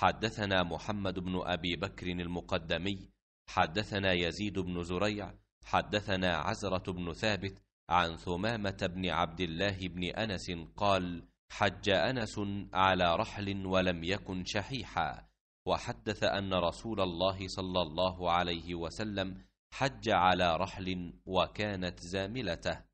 حدثنا محمد بن ابي بكر المقدمي حدثنا يزيد بن زريع حدثنا عزره بن ثابت عن ثمامه بن عبد الله بن انس قال حج انس على رحل ولم يكن شحيحا وحدث ان رسول الله صلى الله عليه وسلم حج على رحل وكانت زاملته